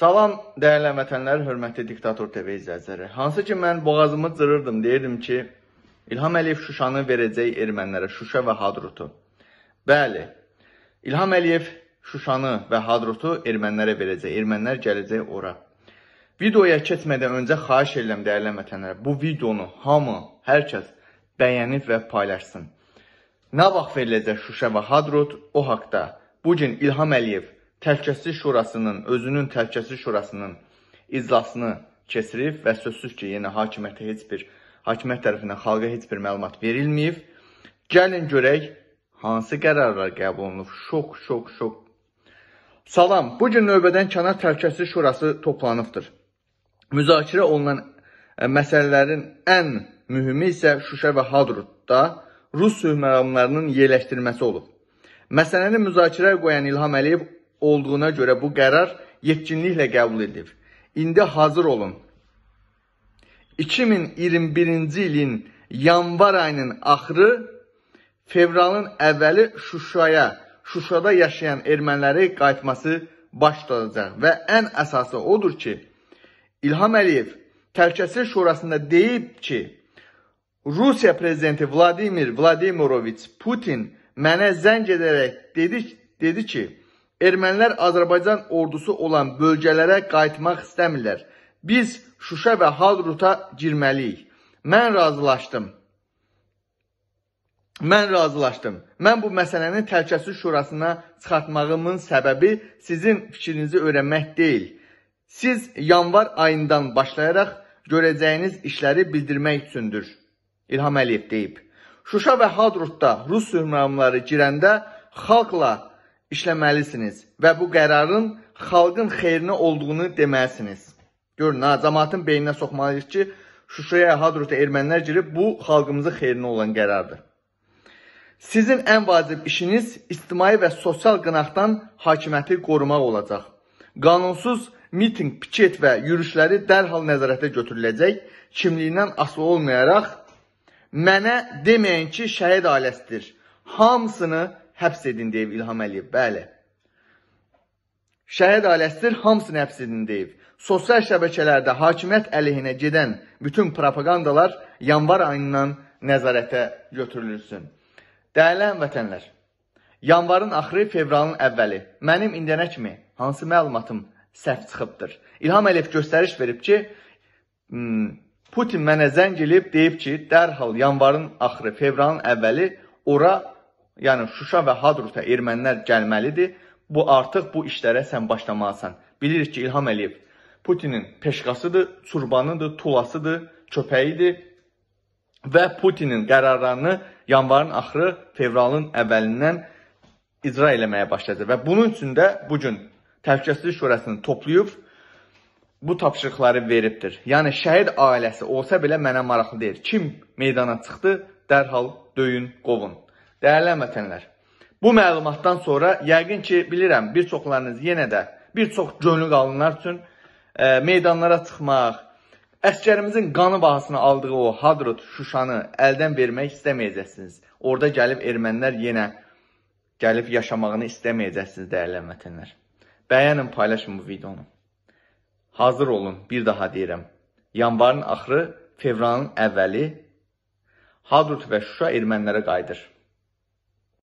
Salam dəyərli vətənlər, hörmətli diktator TV izləyiciləri. Hansı ki mən boğazımı cırırdım, deyirdim ki, İlham Əliyev Şuşanı verəcək ermənilərə, Şuşa və Hadrutu. Bəli. İlham Əliyev Şuşanı və Hadrutu ermənilərə verəcək. Ermənilər gələcək ora. Videoya keçmədən öncə xahiş edirəm dəyərli vətənlər, bu videonu hamı, hər kəs bəyənib və paylaşsın. Nə vaxt veriləcək Şuşa və Hadrut o haqqda bu gün İlham Əliyev Təhlükəsizlik Şurasının, özünün Təhlükəsizlik Şurasının iclasını keçirib və sözsüz ki, yenə yəni hakimiyyətə heç bir, hakimiyyət tərəfindən xalqa heç bir məlumat verilməyib. Gəlin görək, hansı qərarlar qəbul olunub? Şok, şok, şok. Salam, bugün növbədən kənar Təhlükəsizlik Şurası toplanıbdır. Müzakirə olunan e, məsələlərin ən mühümü isə Şuşa və Hadrutda Rus hökmranlarının yerləşdirilməsi olub. Məsələni müzakirə qoyan İlham Əliyev olduğuna görə bu qərar yetkinliklə qəbul edilib. İndi hazır olun. 2021-ci ilin yanvar ayının axırı, fevralın əvvəli Şuşaya, Şuşada yaşayan erməniləri qayıtması baş tutacaq və ən əsası odur ki, İlham Əliyev Təhlükəsizlik Şurasında deyib ki, Rusiya prezidenti Vladimir Vladimiroviç Putin mənə zəng edərək dedi, dedi ki, ermənilər Azərbaycan ordusu olan bölgələrə qayıtmaq istəmirlər. Biz Şuşa və Hadruta girməliyik. Mən razılaşdım. Mən razılaşdım. Mən bu məsələni Təhlükəsizlik Şurasına çıxartmağımın səbəbi sizin fikrinizi öyrənmək deyil. Siz yanvar ayından başlayaraq görəcəyiniz işləri bildirmək üçündür. İlham Əliyev deyib. Şuşa və Hadrutda Rus hümmamları girəndə xalqla işləməlisiniz və bu qərarın xalqın xeyrinə olduğunu deməlisiniz. Görün, ha, cəmaatın beyninə soxmalıyıq ki, Şuşaya Hadrutə ermənilər girib bu xalqımızın xeyrinə olan qərardır. Sizin ən vacib işiniz ictimai və sosial qınaqdan hakimiyyəti qorumaq olacaq. Qanunsuz miting, piket və yürüşləri dərhal nəzarətə götürüləcək, kimliyindən asılı olmayaraq mənə deməyin ki, şəhid ailəsidir. Hamısını həbs edin deyib İlham Əliyev. Bəli. Şəhid Ələsdir hamısını həbs edin deyib. Sosial şəbəkələrdə hakimiyyət əleyhinə gedən bütün propagandalar yanvar ayından nəzarətə götürülsün. Dəyərli vətənlər, yanvarın axırı fevralın əvvəli. Mənim indiyənə kimi hansı məlumatım səhv çıxıbdır? İlham Əliyev göstəriş verib ki, hmm, Putin mənə zəng eləyib deyib ki, dərhal yanvarın axırı fevralın əvvəli ora yəni Şuşa və Hadruta ermənilər gəlməlidir. Bu artıq bu işlərə sən başlamalısan. Bilirik ki, İlham Əliyev Putinin peşqasıdır, çurbanıdır, tulasıdır, köpəyidir və Putinin qərarlarını yanvarın axırı, fevralın əvvəlindən icra eləməyə başlayacaq. Və bunun üçün də bu gün Təhlükəsizlik Şurasını toplayıb bu tapşırıqları veribdir. Yəni şəhid ailəsi olsa belə mənə maraqlı deyil. Kim meydana çıxdı, dərhal döyün, qovun. Dəyərli vətənlər, bu məlumatdan sonra yəqin ki, bilirəm, bir çoxlarınız yenə də bir çox gönlü qalınlar üçün e, meydanlara çıxmaq, əskərimizin qanı bahasına aldığı o Hadrut, Şuşanı əldən vermək istəməyəcəksiniz. Orada gəlib ermənilər yenə gəlib yaşamağını istəməyəcəksiniz, dəyərli vətənlər. Bəyənin, paylaşın bu videonu. Hazır olun, bir daha deyirəm. Yanvarın axırı, fevralın əvvəli Hadrut və Şuşa ermənilərə qayıdır.